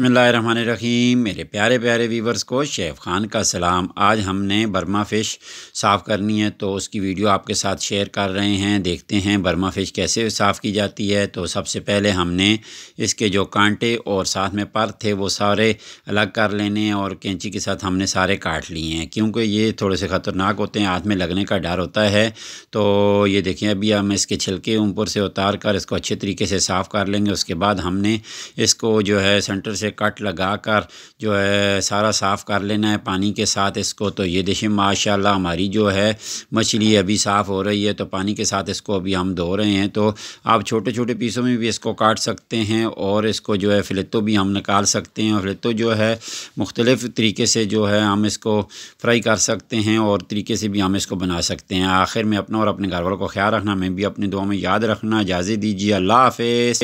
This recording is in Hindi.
बसमीम मेरे प्यारे प्यारे वीवर्स को शेफ़ ख़ान का सलाम आज हमने बर्मा फ़िश साफ़ करनी है तो उसकी वीडियो आपके साथ शेयर कर रहे हैं देखते हैं बर्मा फ़िश कैसे साफ़ की जाती है तो सबसे पहले हमने इसके जो कांटे और साथ में पर थे वो सारे अलग कर लेने और कैंची के साथ हमने सारे काट लिए हैं क्योंकि ये थोड़े से ख़तरनाक होते हैं हाथ में लगने का डर होता है तो ये देखिए अभी हम इसके छिलके ऊपर से उतार कर इसको अच्छे तरीके से साफ़ कर लेंगे उसके बाद हमने इसको जो है सेंटर से से कट लगा कर जो है सारा साफ़ कर लेना है पानी के साथ इसको तो ये देखिए माशाल्लाह हमारी जो है मछली अभी साफ़ हो रही है तो पानी के साथ इसको अभी हम धो रहे हैं तो आप छोटे छोटे पीसों में भी इसको काट सकते हैं और इसको जो है फ़िलतो भी हम निकाल सकते हैं और फ़िलतो जो है मुख्तलिफ़ तरीके से जो है हम इसको फ्राई कर सकते हैं और तरीके से भी हम इसको बना सकते हैं आखिर में अपना और अपने घर वालों को ख्याल रखना मैं भी अपने दुआ में याद रखना इजाज़त दीजिए अल्लाह हाफ